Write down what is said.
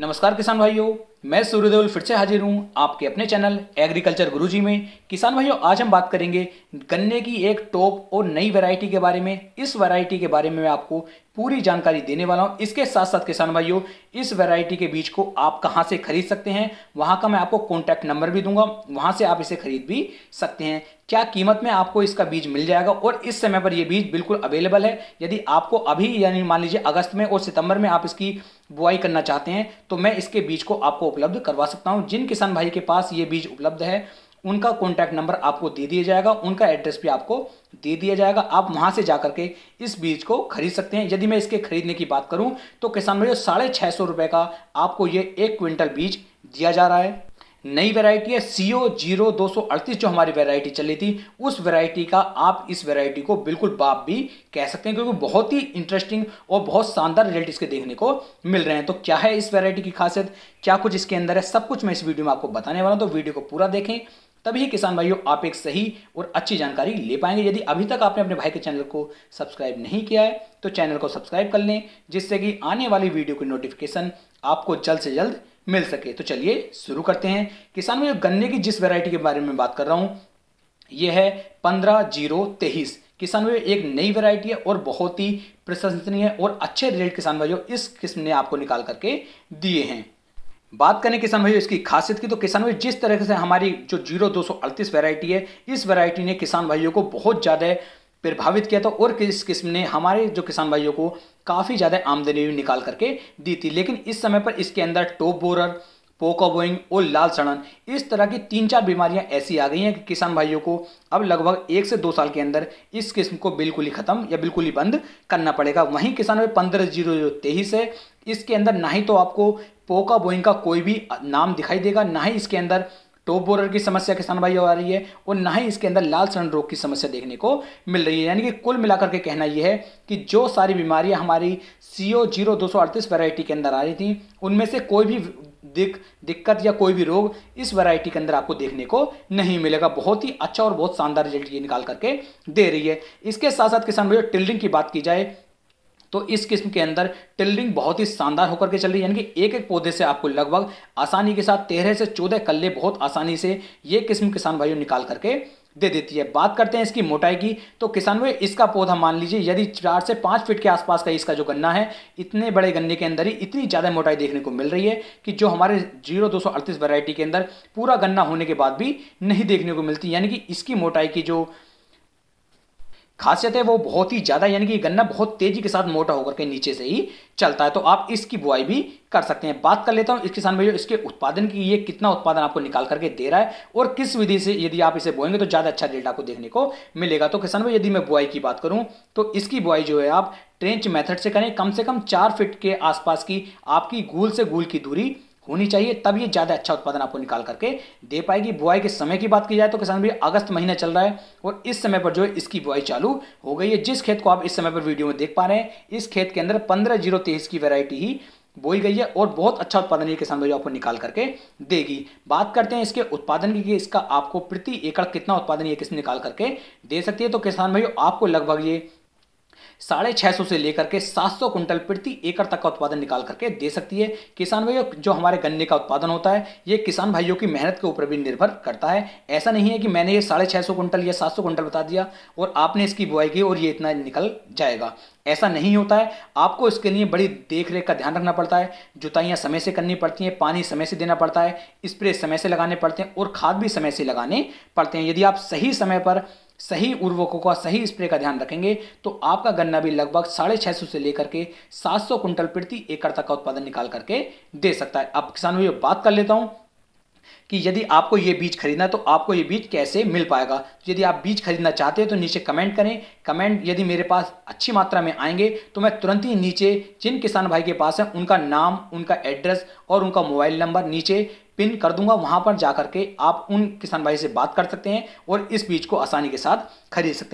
नमस्कार किसान भाइयों मैं सूर्यदेवल फिर से हाजिर हूँ आपके अपने चैनल एग्रीकल्चर गुरुजी में किसान भाइयों आज हम बात करेंगे गन्ने की एक टॉप और नई वैरायटी के बारे में इस वैरायटी के बारे में मैं आपको पूरी जानकारी देने वाला हूं इसके साथ साथ किसान भाइयों इस वैरायटी के बीज को आप कहां से खरीद सकते हैं वहाँ का मैं आपको कॉन्टैक्ट नंबर भी दूंगा वहाँ से आप इसे खरीद भी सकते हैं क्या कीमत में आपको इसका बीज मिल जाएगा और इस समय पर यह बीज बिल्कुल अवेलेबल है यदि आपको अभी यानी मान लीजिए अगस्त में और सितंबर में आप इसकी बुआई करना चाहते हैं तो मैं इसके बीज को आपको उपलब्ध करवा सकता हूँ जिन किसान भाई के पास ये बीज उपलब्ध है उनका कॉन्टैक्ट नंबर आपको दे दिया जाएगा उनका एड्रेस भी आपको दे दिया जाएगा आप वहाँ से जा करके इस बीज को खरीद सकते हैं यदि मैं इसके खरीदने की बात करूँ तो किसान भाई साढ़े छः सौ रुपये का आपको ये एक क्विंटल बीज दिया जा रहा है नई वैरायटी है सी ओ जीरो दो सौ अड़तीस जो हमारी वैरायटी चली थी उस वैरायटी का आप इस वैरायटी को बिल्कुल बाप भी कह सकते हैं क्योंकि बहुत ही इंटरेस्टिंग और बहुत शानदार रिजल्ट इसके देखने को मिल रहे हैं तो क्या है इस वैरायटी की खासियत क्या कुछ इसके अंदर है सब कुछ मैं इस वीडियो में आपको बताने वाला हूँ तो वीडियो को पूरा देखें तभी किसान भाइयों आप एक सही और अच्छी जानकारी ले पाएंगे यदि अभी तक आपने अपने भाई के चैनल को सब्सक्राइब नहीं किया है तो चैनल को सब्सक्राइब कर लें जिससे कि आने वाली वीडियो की नोटिफिकेशन आपको जल्द से जल्द मिल सके तो चलिए शुरू करते हैं किसान में जो गन्ने की जिस वैरायटी के बारे में बात कर रहा हूँ ये है पंद्रह जीरो तेईस किसान भाई एक नई वैरायटी है और बहुत ही प्रशंसनीय और अच्छे रेट किसान भाइयों इस किस्म ने आपको निकाल करके दिए हैं बात करें किसान भाइयों इसकी खासियत की तो किसान भाई जिस तरह से हमारी जो जीरो दो सौ अड़तीस वैरायटी है इस वैरायटी ने किसान भाइयों को बहुत ज़्यादा प्रभावित किया था और किस किस्म ने हमारे जो किसान भाइयों को काफ़ी ज़्यादा आमदनी भी निकाल करके दी थी लेकिन इस समय पर इसके अंदर टॉप बोरर पोका बोइंग और लाल सड़न इस तरह की तीन चार बीमारियां ऐसी आ गई हैं कि किसान भाइयों को अब लगभग एक से दो साल के अंदर इस किस्म को बिल्कुल ही ख़त्म या बिल्कुल ही बंद करना पड़ेगा वहीं किसान भाई पंद्रह जीरो जो तेईस है इसके अंदर ना ही तो आपको पोका बोइंग का कोई भी नाम दिखाई देगा ना ही इसके अंदर टॉप बोरर की समस्या किसान भाई आ रही है और ना ही इसके अंदर लाल सड़न रोग की समस्या देखने को मिल रही है यानी कि कुल मिलाकर के कहना यह है कि जो सारी बीमारियां हमारी सी ओ जीरो दो सौ अड़तीस वैरायटी के अंदर आ रही थी उनमें से कोई भी दिक दिक्कत या कोई भी रोग इस वैरायटी के अंदर आपको देखने को नहीं मिलेगा बहुत ही अच्छा और बहुत शानदार रिजल्ट ये निकाल करके दे रही है इसके साथ साथ किसान भाई टिल्डिंग की बात की जाए तो इस किस्म के अंदर टिल्डिंग बहुत ही शानदार होकर के चल रही है यानी कि एक एक पौधे से आपको लगभग आसानी के साथ तेरह से चौदह कल्ले बहुत आसानी से ये किस्म किसान भाइयों निकाल करके दे देती है बात करते हैं इसकी मोटाई की तो किसान भाई इसका पौधा मान लीजिए यदि चार से पाँच फीट के आसपास का इसका जो गन्ना है इतने बड़े गन्ने के अंदर ही इतनी ज़्यादा मोटाई देखने को मिल रही है कि जो हमारे जीरो दो सौ अड़तीस वैरायटी के अंदर पूरा गन्ना होने के बाद भी नहीं देखने को मिलती यानी कि इसकी मोटाई की जो खासियत है वो बहुत ही ज़्यादा यानी कि गन्ना बहुत तेज़ी के साथ मोटा होकर के नीचे से ही चलता है तो आप इसकी बुआई भी कर सकते हैं बात कर लेता हूँ इस किसान भाई इसके उत्पादन की ये कितना उत्पादन आपको निकाल करके दे रहा है और किस विधि से यदि आप इसे बोएंगे तो ज़्यादा अच्छा डेटा को देखने को मिलेगा तो किसान भाई यदि मैं बुआई की बात करूँ तो इसकी बुआई जो है आप ट्रेंच मेथड से करें कम से कम चार फिट के आसपास की आपकी गूल से गूल की दूरी होनी चाहिए तब ये ज़्यादा अच्छा उत्पादन आपको निकाल करके दे पाएगी बुआई के समय की बात की जाए तो किसान भी अगस्त महीना चल रहा है और इस समय पर जो है इसकी बुआई चालू हो गई है जिस खेत को आप इस समय पर वीडियो में देख पा रहे हैं इस खेत के अंदर पंद्रह जीरो तेईस की वेरायटी ही बोई गई है और बहुत अच्छा उत्पादन ये किसान भाई आपको निकाल करके देगी बात करते हैं इसके उत्पादन की कि इसका आपको प्रति एकड़ कितना उत्पादन ये किसान निकाल करके दे सकती है तो किसान भाई आपको लगभग ये साढ़े छः सौ से लेकर के सात सौ कुंटल प्रति एकड़ तक का उत्पादन निकाल करके दे सकती है किसान भाइयों जो हमारे गन्ने का उत्पादन होता है ये किसान भाइयों की मेहनत के ऊपर भी निर्भर करता है ऐसा नहीं है कि मैंने ये साढ़े छः सौ कुंटल या सात सौ कुंटल बता दिया और आपने इसकी बुआई की और ये इतना निकल जाएगा ऐसा नहीं होता है आपको इसके लिए बड़ी देख रेख का ध्यान रखना पड़ता है जुताइयाँ समय से करनी पड़ती हैं पानी समय से देना पड़ता है स्प्रे समय से लगाने पड़ते हैं और खाद भी समय से लगाने पड़ते हैं यदि आप सही समय पर सही उर्वकों का सही स्प्रे का ध्यान रखेंगे तो आपका गन्ना भी लगभग साढ़े छः सौ से लेकर के सात सौ कुंटल प्रति एकड़ तक का उत्पादन निकाल करके दे सकता है अब किसान भाई बात कर लेता हूँ कि यदि आपको ये बीज खरीदना तो आपको ये बीज कैसे मिल पाएगा यदि आप बीज खरीदना चाहते हैं तो नीचे कमेंट करें कमेंट यदि मेरे पास अच्छी मात्रा में आएंगे तो मैं तुरंत ही नीचे जिन किसान भाई के पास हैं उनका नाम उनका एड्रेस और उनका मोबाइल नंबर नीचे पिन कर दूंगा वहाँ पर जा के आप उन किसान भाई से बात कर सकते हैं और इस बीज को आसानी के साथ खरीद सकते हैं